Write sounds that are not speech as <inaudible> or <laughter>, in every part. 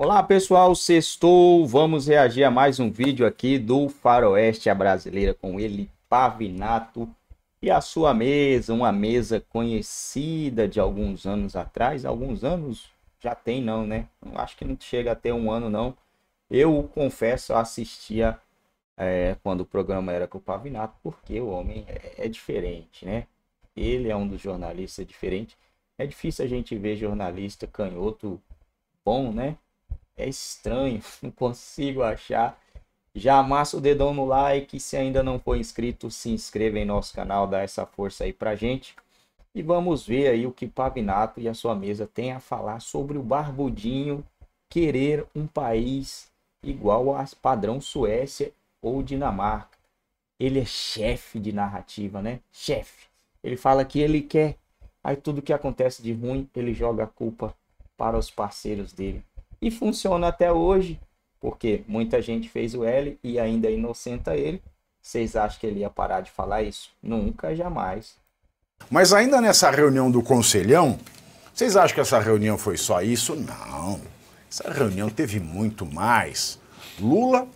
Olá pessoal, sextou, vamos reagir a mais um vídeo aqui do Faroeste a Brasileira com ele, Pavinato e a sua mesa, uma mesa conhecida de alguns anos atrás, alguns anos já tem não, né? Acho que não chega até um ano não, eu confesso, assistia é, quando o programa era com o Pavinato, porque o homem é, é diferente, né? Ele é um dos jornalistas diferentes, é difícil a gente ver jornalista canhoto bom, né? É estranho, <laughs> não consigo achar. Já amassa o dedão no like. Se ainda não for inscrito, se inscreva em nosso canal, dá essa força aí pra gente. E vamos ver aí o que Pavinato e a sua mesa têm a falar sobre o Barbudinho querer um país igual a padrão Suécia ou Dinamarca. Ele é chefe de narrativa, né? Chefe. Ele fala que ele quer. Aí tudo que acontece de ruim, ele joga a culpa para os parceiros dele. E funciona até hoje, porque muita gente fez o L e ainda inocenta ele. Vocês acham que ele ia parar de falar isso? Nunca, jamais. Mas ainda nessa reunião do conselhão, vocês acham que essa reunião foi só isso? Não. Essa reunião teve muito mais. Lula,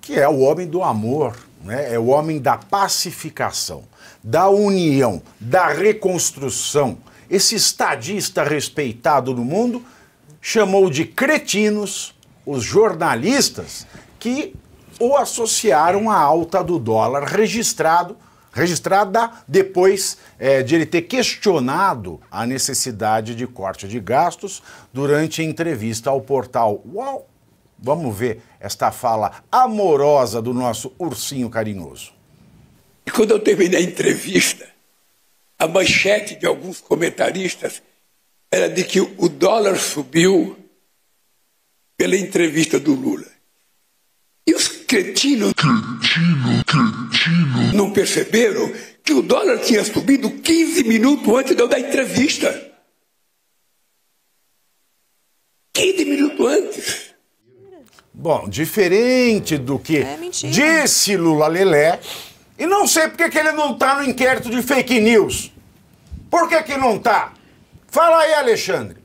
que é o homem do amor, né? é o homem da pacificação, da união, da reconstrução. Esse estadista respeitado no mundo chamou de cretinos os jornalistas que o associaram à alta do dólar registrado registrada depois é, de ele ter questionado a necessidade de corte de gastos durante entrevista ao portal UOL. Vamos ver esta fala amorosa do nosso ursinho carinhoso. E quando eu terminei a entrevista, a manchete de alguns comentaristas era de que o dólar subiu pela entrevista do Lula. E os cretinos, cretino, cretino. não perceberam que o dólar tinha subido 15 minutos antes de eu dar entrevista. 15 minutos antes. Bom, diferente do que é disse Lula Lelé, e não sei porque que ele não está no inquérito de fake news. Por que, que não está? Fala aí, Alexandre.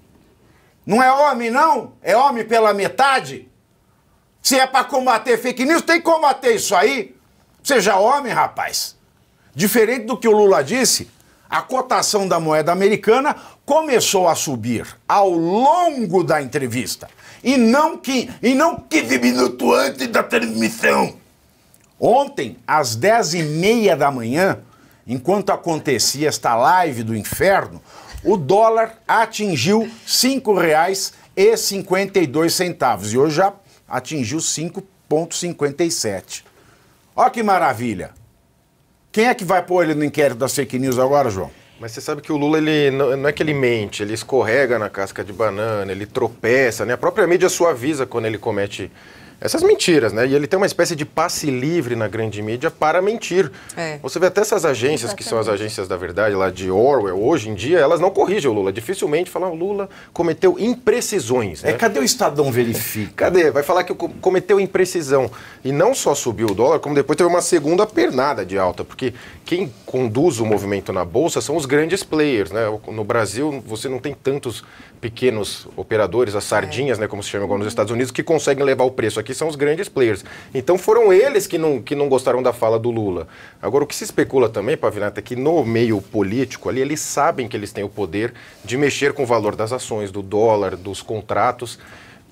Não é homem, não? É homem pela metade? Se é para combater fake news, tem que combater isso aí. Seja homem, rapaz. Diferente do que o Lula disse, a cotação da moeda americana começou a subir ao longo da entrevista. E não que e não 15 minutos antes da transmissão. Ontem, às 10 e meia da manhã, enquanto acontecia esta live do inferno, o dólar atingiu cinco reais e cinquenta e dois centavos e hoje já atingiu 5,57. Olha que maravilha! Quem é que vai pôr ele no inquérito da fake news agora, João? Mas você sabe que o Lula, ele não é que ele mente, ele escorrega na casca de banana, ele tropeça, né? A própria mídia suaviza quando ele comete essas mentiras, né? E ele tem uma espécie de passe livre na grande mídia para mentir. É. Você vê até essas agências, Exatamente. que são as agências da verdade lá de Orwell, hoje em dia, elas não corrigem o Lula. Dificilmente falam, ah, o Lula cometeu imprecisões. É, né? É, cadê o Estadão verifica? <laughs> Cadê? Vai falar que cometeu imprecisão. E não só subiu o dólar, como depois teve uma segunda pernada de alta, porque quem conduz o movimento na Bolsa são os grandes players, né? No Brasil, você não tem tantos pequenos operadores, as sardinhas, é. né, como se chama agora nos Estados Unidos, que conseguem levar o preço. Aqui são os grandes players. Então foram eles que não, que não gostaram da fala do Lula. Agora, o que se especula também, Pavinato, é que no meio político ali, eles sabem que eles têm o poder de mexer com o valor das ações, do dólar, dos contratos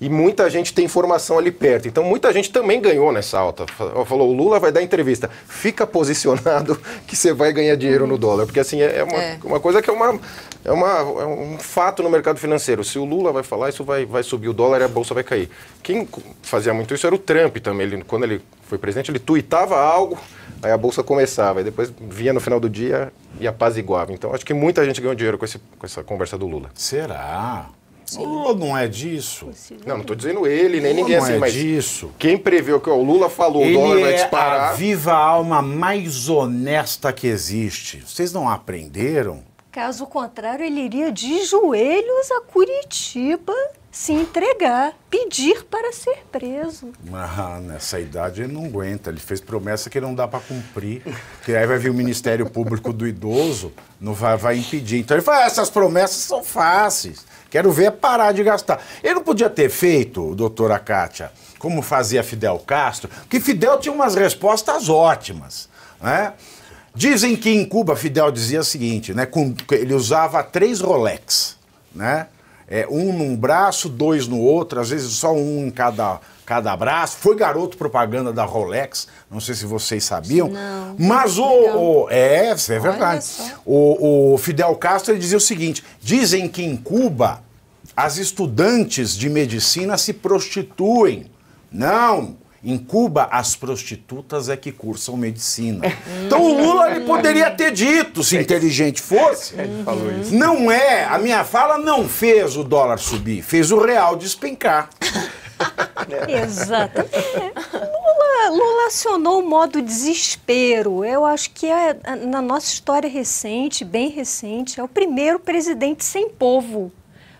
e muita gente tem informação ali perto. Então muita gente também ganhou nessa alta. Falou, o Lula vai dar entrevista. Fica posicionado <laughs> que você vai ganhar dinheiro no dólar. Porque assim, é, é uma, é. uma coisa que é, uma, é, uma, é um fato no mercado financeiro. Se o Lula vai falar, isso vai, vai subir o dólar e a bolsa vai cair. Quem fazia muito isso era o Trump também. Ele, quando ele foi presidente, ele tuitava algo, aí a bolsa começava. E depois vinha no final do dia e apaziguava. Então acho que muita gente ganhou dinheiro com, esse, com essa conversa do Lula. Será? Sim. O Lula não é disso. Não, não estou dizendo ele, nem Lula ninguém não assim, é mas disso. quem prevê o que o Lula falou, ele o dólar é vai disparar. a viva alma mais honesta que existe. Vocês não aprenderam? Caso contrário, ele iria de joelhos a Curitiba se entregar, pedir para ser preso. Ah, nessa idade ele não aguenta. Ele fez promessa que não dá para cumprir. Que aí vai vir o Ministério Público do Idoso, não vai, vai impedir. Então ele fala: ah, essas promessas são fáceis. Quero ver é parar de gastar. Ele não podia ter feito, doutora Kátia, como fazia Fidel Castro, que Fidel tinha umas respostas ótimas, né? Dizem que em Cuba Fidel dizia o seguinte, né? Com, ele usava três Rolex, né? É, um num braço, dois no outro, às vezes só um em cada cada abraço. Foi garoto propaganda da Rolex, não sei se vocês sabiam. Não, mas o, o, É, é verdade. O, o Fidel Castro dizia o seguinte: dizem que em Cuba as estudantes de medicina se prostituem. Não, em Cuba, as prostitutas é que cursam medicina. <laughs> Então o Lula ele poderia ter dito, se é inteligente fosse. É, ele falou isso. Não é, a minha fala não fez o dólar subir, fez o real despencar. <laughs> Né? Lula, Lula acionou o modo desespero. Eu acho que é, na nossa história recente, bem recente, é o primeiro presidente sem povo.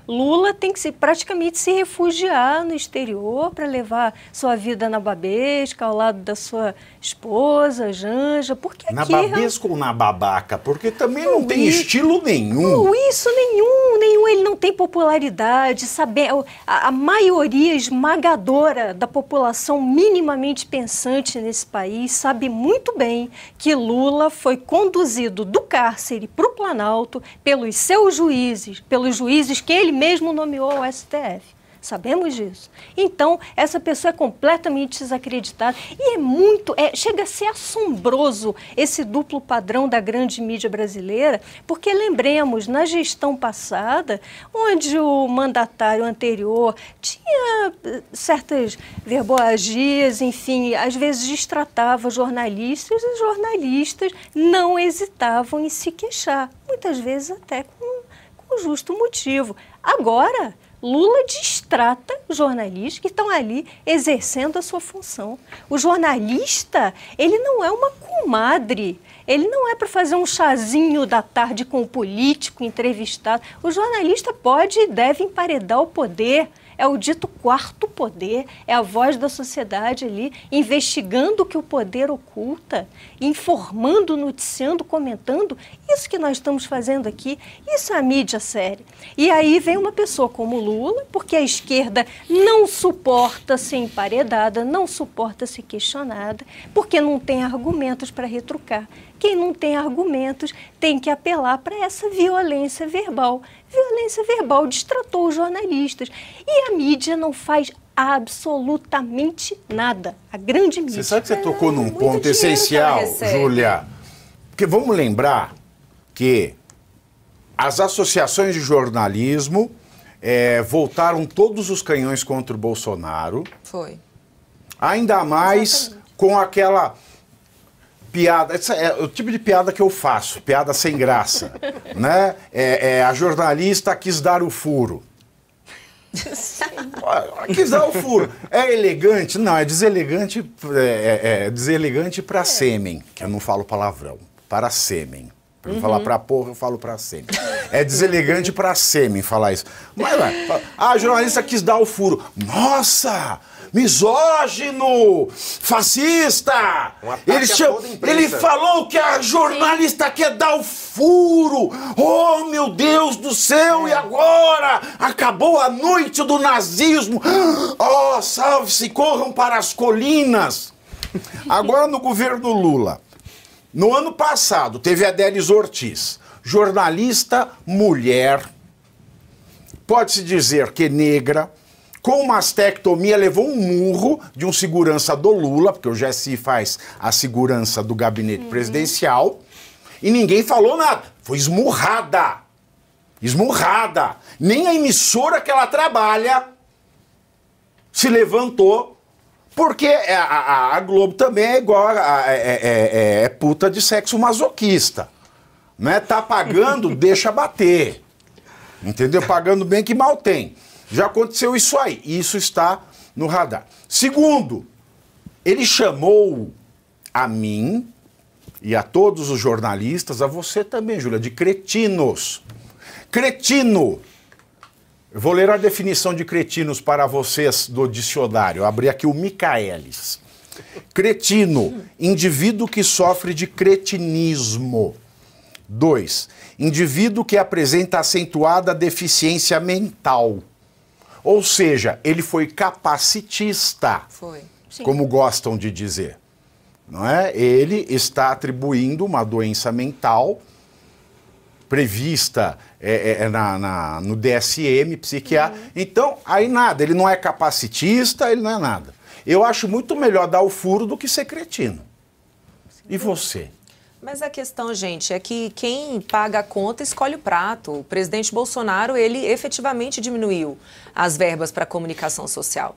Lula tem que se, praticamente se refugiar no exterior para levar sua vida na babesca, ao lado da sua esposa, Janja, porque na aqui... Na é babesca ou na babaca? Porque também não, não tem isso, estilo nenhum. Não, isso nenhum tem popularidade, saber, é a, a maioria esmagadora da população minimamente pensante nesse país sabe muito bem que Lula foi conduzido do cárcere para o Planalto pelos seus juízes, pelos juízes que ele mesmo nomeou ao STF. Sabemos disso. Então, essa pessoa é completamente desacreditada e é muito, é, chega a ser assombroso esse duplo padrão da grande mídia brasileira, porque lembremos, na gestão passada, onde o mandatário anterior tinha eh, certas verboagias, enfim, às vezes destratava jornalistas e jornalistas não hesitavam em se queixar, muitas vezes até com, com justo motivo. Agora, Lula distrata os jornalistas que estão ali exercendo a sua função. O jornalista, ele não é uma comadre, ele não é para fazer um chazinho da tarde com o político entrevistado. O jornalista pode e deve emparedar o poder é o dito quarto poder, é a voz da sociedade ali investigando o que o poder oculta, informando, noticiando, comentando. Isso que nós estamos fazendo aqui, isso é a mídia séria. E aí vem uma pessoa como Lula, porque a esquerda não suporta ser emparedada, não suporta ser questionada, porque não tem argumentos para retrucar. Quem não tem argumentos tem que apelar para essa violência verbal violência verbal, distratou os jornalistas. E a mídia não faz absolutamente nada. A grande mídia. Você sabe que você ah, tocou num é, ponto tá essencial, Júlia. Porque vamos lembrar que as associações de jornalismo é, voltaram todos os canhões contra o Bolsonaro. Foi. Ainda mais Exatamente. com aquela piada. Esse é o tipo de piada que eu faço, piada sem graça. <laughs> né? É, é, a jornalista quis dar o furo. quis dar o furo. É elegante? Não, é deselegante, é, é, é deselegante para é. sêmen, que eu não falo palavrão, para sêmen. Pra não uhum. falar pra porra, eu falo pra sêmen. É deselegante pra sêmen falar isso. Mas, ué, a jornalista quis dar o furo. Nossa! misógino, fascista. Um ele, ele falou que a jornalista Sim. quer dar o furo. Oh, meu Deus do céu, é. e agora? Acabou a noite do nazismo. <gasps> Oh, salve-se, corram para as colinas. <laughs> Agora no governo Lula. No ano passado, teve a Délis Ortiz, jornalista mulher, pode-se dizer que é negra, com mastectomia, levou um murro de um segurança do Lula, porque o GSI faz a segurança do gabinete uhum. presidencial, e ninguém falou nada. Foi esmurrada. Esmurrada. Nem a emissora que ela trabalha se levantou porque é, a, a, a, Globo também é igual a, é, é, é, puta de sexo masoquista. Né? Tá pagando, <laughs> deixa bater. Entendeu? Pagando bem que mal tem. Já aconteceu isso aí, e isso está no radar. Segundo, ele chamou a mim e a todos os jornalistas, a você também, Júlia, de cretinos. Cretino! Eu vou ler a definição de cretinos para vocês do dicionário. Eu abri aqui o Michaelis. Cretino, indivíduo que sofre de cretinismo. 2. Indivíduo que apresenta acentuada deficiência mental. Ou seja, ele foi capacitista. Foi. Sim. Como gostam de dizer. Não é? Ele está atribuindo uma doença mental prevista é, é, é na, na, no DSM, psiquiatra. Uhum. Então, aí nada, ele não é capacitista, ele não é nada. Eu acho muito melhor dar o furo do que ser cretino. Sim. E você? Mas a questão, gente, é que quem paga a conta escolhe o prato. O presidente Bolsonaro, ele efetivamente diminuiu as verbas para comunicação social.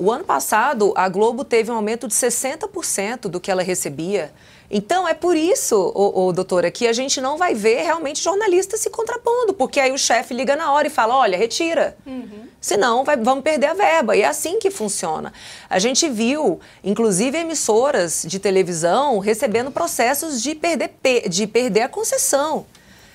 O ano passado, a Globo teve um aumento de 60% do que ela recebia. Então, é por isso, ô, ô, doutora, que a gente não vai ver realmente jornalistas se contrapondo, porque aí o chefe liga na hora e fala, olha, retira. Uhum senão vai, vamos perder a verba. E é assim que funciona. A gente viu, inclusive, emissoras de televisão recebendo processos de perder, de perder a concessão.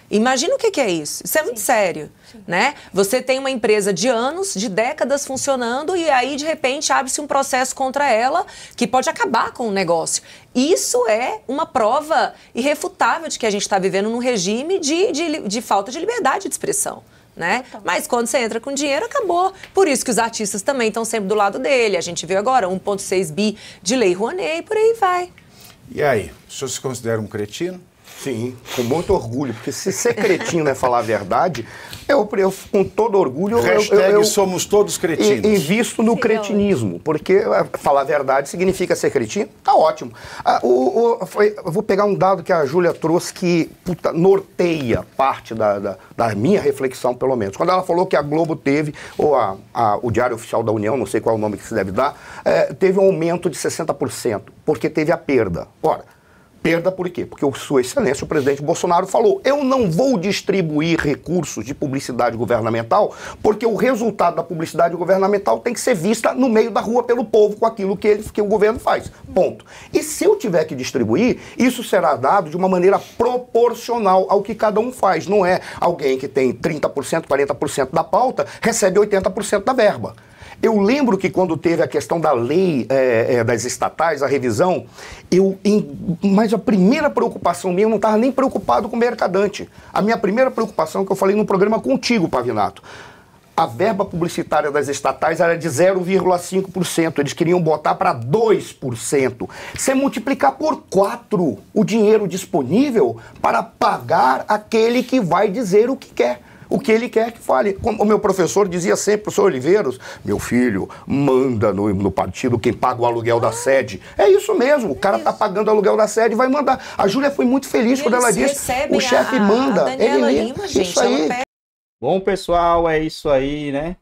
Imagina o que, que, é isso. Isso é muito Sim. sério, Sim. né? Você tem uma empresa de anos, de décadas funcionando e aí de repente abre-se um processo contra ela que pode acabar com o negócio. Isso é uma prova irrefutável de que a gente está vivendo num regime de, de, de falta de liberdade de expressão né? Mas quando você entra com dinheiro, acabou. Por isso que os artistas também estão sempre do lado dele. A gente viu agora 1,6 bi de lei Rouanet e por aí vai. E aí, o senhor se considera um cretino? Sim, com muito orgulho, porque se ser cretino é falar a verdade, eu, eu com todo orgulho... Hashtag eu, eu, somos todos cretinos. Invisto no Sim, cretinismo, porque ah, falar a verdade significa ser cretino, tá ótimo. Ah, o, o, foi, vou pegar um dado que a Júlia trouxe que puta, norteia parte da, da, da, minha reflexão, pelo menos. Quando ela falou que a Globo teve, ou a, a, o Diário Oficial da União, não sei qual é o nome que se deve dar, é, teve um aumento de 60%, porque teve a perda. Ora Perda por quê? Porque o Sua Excelência, o presidente Bolsonaro, falou: eu não vou distribuir recursos de publicidade governamental, porque o resultado da publicidade governamental tem que ser vista no meio da rua pelo povo, com aquilo que, ele, que o governo faz. Ponto. E se eu tiver que distribuir, isso será dado de uma maneira proporcional ao que cada um faz. Não é alguém que tem 30%, 40% da pauta, recebe 80% da verba. Eu lembro que quando teve a questão da lei é, é, das estatais, a revisão, eu, em, mas a primeira preocupação minha, eu não estava nem preocupado com o mercadante. A minha primeira preocupação, é que eu falei no programa contigo, Pavinato, a verba publicitária das estatais era de 0,5%. Eles queriam botar para 2%. Você multiplicar por 4 o dinheiro disponível para pagar aquele que vai dizer o que quer o que ele quer é que fale. Como o meu professor dizia sempre, senhor Oliveiros, meu filho, manda no, no partido quem paga o aluguel da sede. É isso mesmo, o cara está pagando o aluguel da sede, vai mandar. A Júlia foi muito feliz quando ela disse, o chefe manda. A ele Lima, gente, isso aí. Bom, pessoal, é isso aí, né?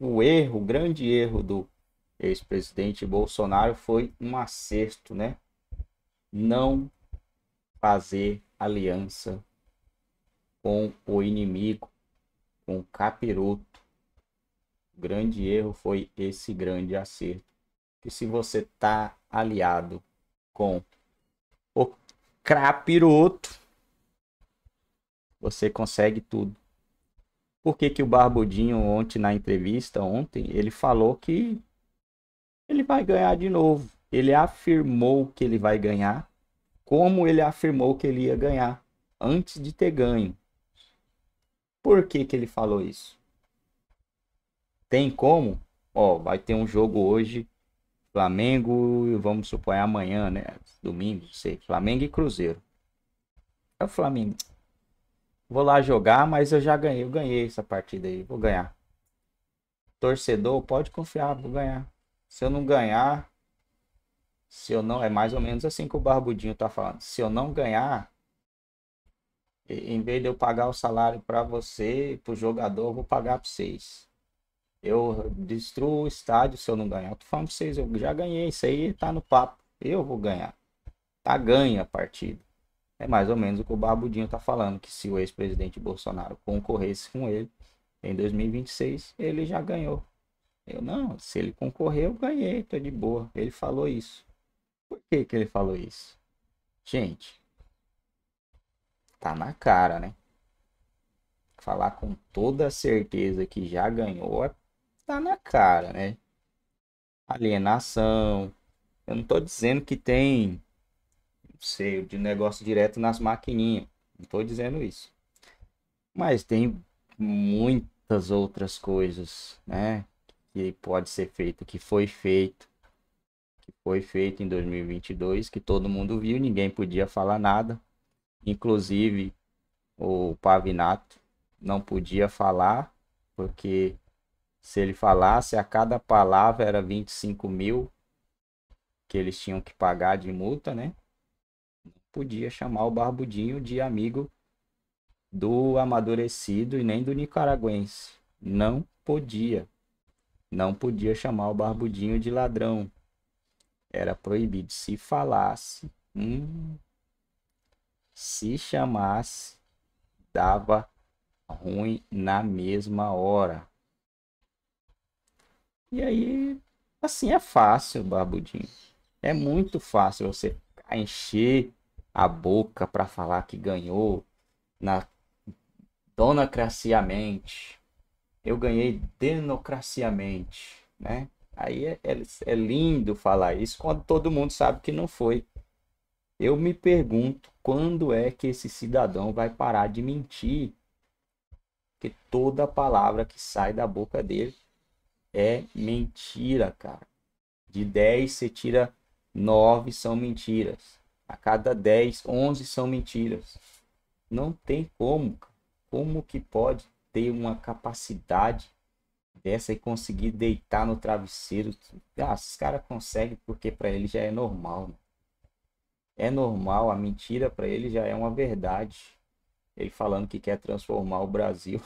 O erro, o grande erro do ex-presidente Bolsonaro foi um acerto, né? Não fazer aliança com o inimigo, com o capiroto. O grande erro foi esse grande acerto. Que se você está aliado com o capiroto, você consegue tudo. Por que, que o Barbudinho ontem na entrevista, ontem, ele falou que ele vai ganhar de novo. Ele afirmou que ele vai ganhar, como ele afirmou que ele ia ganhar antes de ter ganho. Por que, que ele falou isso? Tem como? Ó, vai ter um jogo hoje, Flamengo, vamos supor, é amanhã, né? Domingo, não sei, Flamengo e Cruzeiro. É o Flamengo. Vou lá jogar, mas eu já ganhei, eu ganhei essa partida aí, vou ganhar. Torcedor, pode confiar, vou ganhar. Se eu não ganhar, se eu não, é mais ou menos assim que o Barbudinho tá falando. Se eu não ganhar, em vez de eu pagar o salário para você, para o jogador, vou pagar para vocês. Eu destruo o estádio se eu não ganhar. Eu tô falando para vocês, eu já ganhei, isso aí tá no papo. Eu vou ganhar. Tá ganha a partida. É mais ou menos o que o Babudinho tá falando, que se o ex-presidente Bolsonaro concorresse com ele em 2026, ele já ganhou. Eu não, se ele concorrer, eu ganhei, tô de boa. Ele falou isso. Por que que ele falou isso? Gente, Tá na cara, né? Falar com toda certeza que já ganhou é, tá na cara, né? Alienação. Eu não tô dizendo que tem, não sei, de negócio direto nas maquininhas. Não tô dizendo isso. Mas tem muitas outras coisas, né? Que pode ser feito, que foi feito que foi feito em 2022, que todo mundo viu, ninguém podia falar nada. Inclusive, o Pavinato não podia falar, porque se ele falasse, a cada palavra era 25 mil que eles tinham que pagar de multa, né? Podia chamar o Barbudinho de amigo do amadurecido e nem do nicaragüense. Não podia. Não podia chamar o Barbudinho de ladrão. Era proibido. Se falasse, hum, se chamasse, dava ruim na mesma hora. E aí, assim é fácil, barbudinho. É muito fácil você encher a boca para falar que ganhou na donacraciamente. Eu ganhei democraciamente, né? Aí é, é, é lindo falar isso quando todo mundo sabe que não foi. Eu me pergunto quando é que esse cidadão vai parar de mentir? Porque toda palavra que sai da boca dele é mentira, cara. De 10 você tira 9 são mentiras. A cada 10, 11 são mentiras. Não tem como. Como que pode ter uma capacidade dessa e conseguir deitar no travesseiro? Ah, esses caras conseguem porque para ele já é normal. Né? é normal, a mentira para ele já é uma verdade. Ele falando que quer transformar o Brasil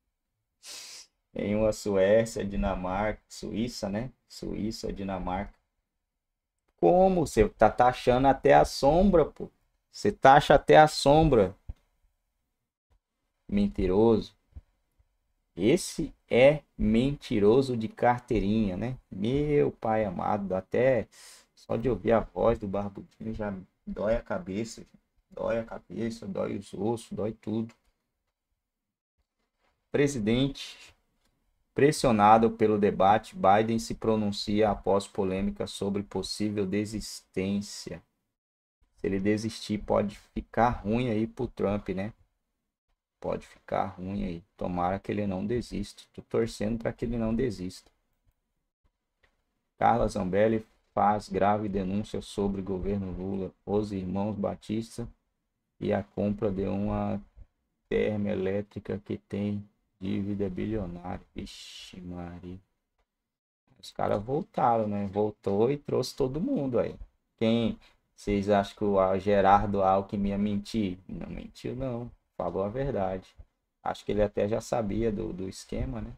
<laughs> em uma Suécia, Dinamarca, Suíça, né? Suíça, Dinamarca. Como? Você tá taxando até a sombra, pô. Você taxa até a sombra. Mentiroso. Esse é mentiroso de carteirinha, né? Meu pai amado, até só de ouvir a voz do barbudinho já dói a cabeça, dói a cabeça, dói os ossos, dói tudo. Presidente Pressionado pelo debate, Biden se pronuncia após polêmica sobre possível desistência. Se ele desistir, pode ficar ruim aí pro Trump, né? Pode ficar ruim aí. Tomara que ele não desista. Tô torcendo para que ele não desista. Carla Zambelli faz grave denúncia sobre o governo Lula, os irmãos Batista e a compra de uma termoelétrica que tem dívida bilionária. Vixe, Maria. Os caras voltaram, né? Voltou e trouxe todo mundo aí. Quem vocês acham que o Gerardo Alckmin ia mentir? Não mentiu, não. Falou a verdade. Acho que ele até já sabia do, do esquema, né?